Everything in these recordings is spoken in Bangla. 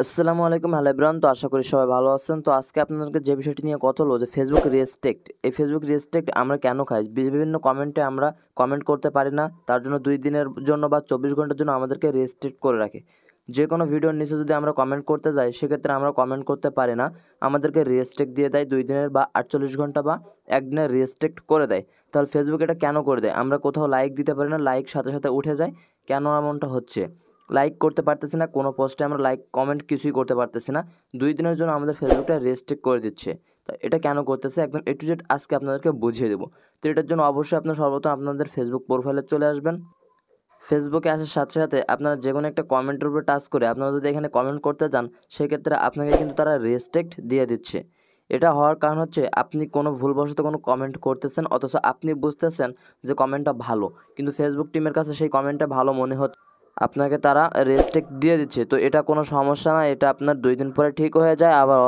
আসসালামু আলাইকুম হ্যালো ইব্রান তো আশা করি সবাই ভালো আছেন তো আজকে আপনাদেরকে যে বিষয়টি নিয়ে কথা হলো যে ফেসবুক রেস্ট্রিক্ট এই ফেসবুক রেস্ট্রিক্ট আমরা কেন খাই বিভিন্ন কমেন্টে আমরা কমেন্ট করতে পারি না তার জন্য দুই দিনের জন্য বা চব্বিশ ঘন্টার জন্য আমাদেরকে রেস্ট্রিক্ট করে রাখে যে কোনো ভিডিওর নিচে যদি আমরা কমেন্ট করতে যাই সেক্ষেত্রে আমরা কমেন্ট করতে পারি না আমাদেরকে রেস্ট্রিক্ট দিয়ে দেয় দুই দিনের বা আটচল্লিশ ঘন্টা বা একদিনের রেস্ট্রিক্ট করে দেয় তাহলে ফেসবুক এটা কেন করে দেয় আমরা কোথাও লাইক দিতে পারি না লাইক সাথে সাথে উঠে যায় কেন এমনটা হচ্ছে লাইক করতে পারতেছি না কোনো পোস্টে আমরা লাইক কমেন্ট কিছুই করতে পারতেছি না দুই দিনের জন্য আমাদের ফেসবুকটা রেস্ট্রিক্ট করে দিচ্ছে এটা কেন করতেছে একদম এ টু জেড আজকে আপনাদেরকে বুঝিয়ে দেবো তো এটার জন্য অবশ্যই আপনার সর্বপ্রথম আপনাদের ফেসবুক প্রোফাইলে চলে আসবেন ফেসবুকে আসার সাথে সাথে আপনারা যে কোনো একটা কমেন্টের উপরে টাচ করে আপনারা যদি এখানে কমেন্ট করতে যান সেক্ষেত্রে আপনাকে কিন্তু তারা রেস্ট্রিক্ট দিয়ে দিচ্ছে এটা হওয়ার কারণ হচ্ছে আপনি কোনো ভুলবশত কোনো কমেন্ট করতেছেন অথচ আপনি বুঝতেছেন যে কমেন্টটা ভালো কিন্তু ফেসবুক টিমের কাছে সেই কমেন্টটা ভালো মনে হচ্ছে আপনাকে তারা রেস্টেক দিয়ে দিচ্ছে তো এটা কোনো সমস্যা না এটা আপনার দুই দিন পরে ঠিক হয়ে যায় আবার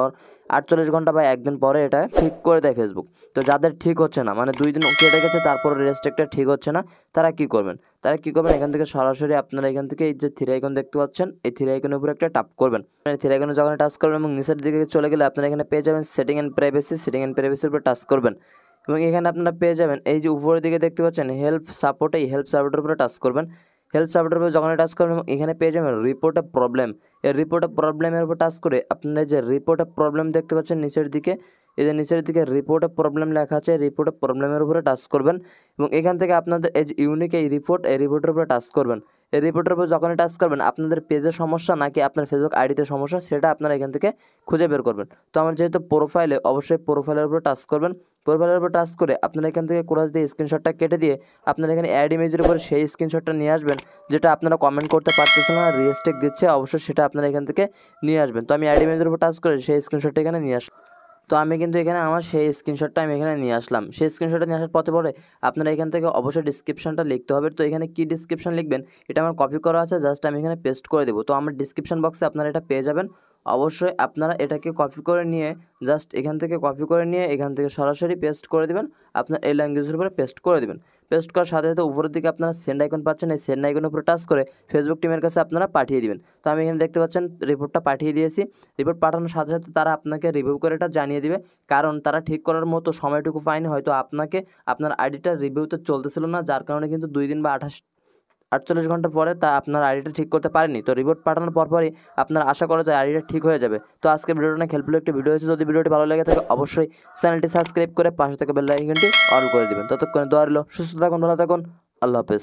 আটচল্লিশ ঘন্টা বা একদিন পরে এটা ঠিক করে দেয় ফেসবুক তো যাদের ঠিক হচ্ছে না মানে দুই দিন কেটে গেছে তারপরে রেস্টেকটা ঠিক হচ্ছে না তারা কি করবেন তারা কি করবেন এখান থেকে সরাসরি আপনারা এখান থেকে এই যে থিরাইকন দেখতে পাচ্ছেন এই থিরাইকনের উপরে একটা টাপ করবেন থিরাইকনে যখন টাচ করবেন এবং নিচের দিকে চলে গেলে আপনারা এখানে পেয়ে যাবেন setting and privacy setting and প্রাইভেসির উপরে টাচ করবেন এবং এখানে আপনারা পেয়ে যাবেন এই যে উপরের দিকে দেখতে পাচ্ছেন হেল্প সাপোর্ট এই হেল্প সাপোর্টের উপরে টাচ করবেন হেলথ সাপোর্টের উপর যখন টাচ করবেন এখানে পেয়ে যাবেন অফ প্রবলেম এই অফ প্রবলেমের উপর টাচ করে আপনারা যে অফ প্রবলেম দেখতে পাচ্ছেন নিচের দিকে এই যে নিচের দিকে রিপোর্টে প্রবলেম লেখা আছে অফ প্রবলেমের উপরে টাচ করবেন এবং এখান থেকে আপনাদের এই যে ইউনিক এই রিপোর্ট এই রিপোর্টের উপরে টাচ করবেন এই রিপোর্টের উপর যখনই টাচ করবেন আপনাদের পেজে সমস্যা নাকি আপনার ফেসবুক আইডিতে সমস্যা সেটা আপনারা এখান থেকে খুঁজে বের করবেন তো আমার যেহেতু প্রোফাইলে অবশ্যই প্রোফাইলের উপরে টাচ করবেন প্রোফাইলের উপর টাচ করে আপনারা এখান থেকে কোরাস দিয়ে স্ক্রিনশটটা কেটে দিয়ে আপনারা এখানে অ্যাড ইমেজের উপর সেই স্ক্রিনশটটা নিয়ে আসবেন যেটা আপনারা কমেন্ট করতে পারতেছেন না রিয়েস্টেক দিচ্ছে অবশ্যই সেটা আপনারা এখান থেকে নিয়ে আসবেন তো আমি অ্যাড ইমেজের উপর টাচ করে সেই স্ক্রিনশটটা এখানে নিয়ে আসলাম তো আমি কিন্তু এখানে আমার সেই স্ক্রিনশটটা আমি এখানে নিয়ে আসলাম সেই স্ক্রিনশটটা নিয়ে আসার পথে পরে আপনারা এখান থেকে অবশ্যই ডিসক্রিপশনটা লিখতে হবে তো এখানে কি ডিসক্রিপশন লিখবেন এটা আমার কপি করা আছে জাস্ট আমি এখানে পেস্ট করে দেবো তো আমার ডিসক্রিপশন বক্সে আপনারা এটা পেয়ে যাবেন অবশ্যই আপনারা এটাকে কপি করে নিয়ে জাস্ট এখান থেকে কপি করে নিয়ে এখান থেকে সরাসরি পেস্ট করে দেবেন আপনার এই ল্যাঙ্গুয়েজের উপরে পেস্ট করে দেবেন পেস্ট করার সাথে সাথে উপরের দিকে আপনারা সেন্ড আইকন পাচ্ছেন এই সেন্ড আইকনের উপরে টাচ করে ফেসবুক টিমের কাছে আপনারা পাঠিয়ে দিবেন তো আমি এখানে দেখতে পাচ্ছেন রিপোর্টটা পাঠিয়ে দিয়েছি রিপোর্ট পাঠানোর সাথে সাথে তারা আপনাকে রিভিউ করে এটা জানিয়ে দিবে কারণ তারা ঠিক করার মতো সময়টুকু পায়নি হয়তো আপনাকে আপনার আইডিটা রিভিউ তো চলতেছিল না যার কারণে কিন্তু দুই দিন বা আঠাশ আটচল্লিশ ঘন্টা পরে তা আপনার আইডিটা ঠিক করতে পারেনি তো রিপোর্ট পাঠানোর পরপরই আপনার আশা করা যায় আইডিটা ঠিক হয়ে যাবে তো আজকে ভিডিওটা নিয়ে হেল্পফুল একটি ভিডিও হয়েছে যদি ভিডিওটি ভালো লাগে থাকে অবশ্যই চ্যানেলটি সাবস্ক্রাইব করে পাশে থেকে বেল আইকনটি অন করে দেবেন ততক্ষণে দোয়া রইল সুস্থ থাকুন ভালো থাকুন আল্লাহ হাফেজ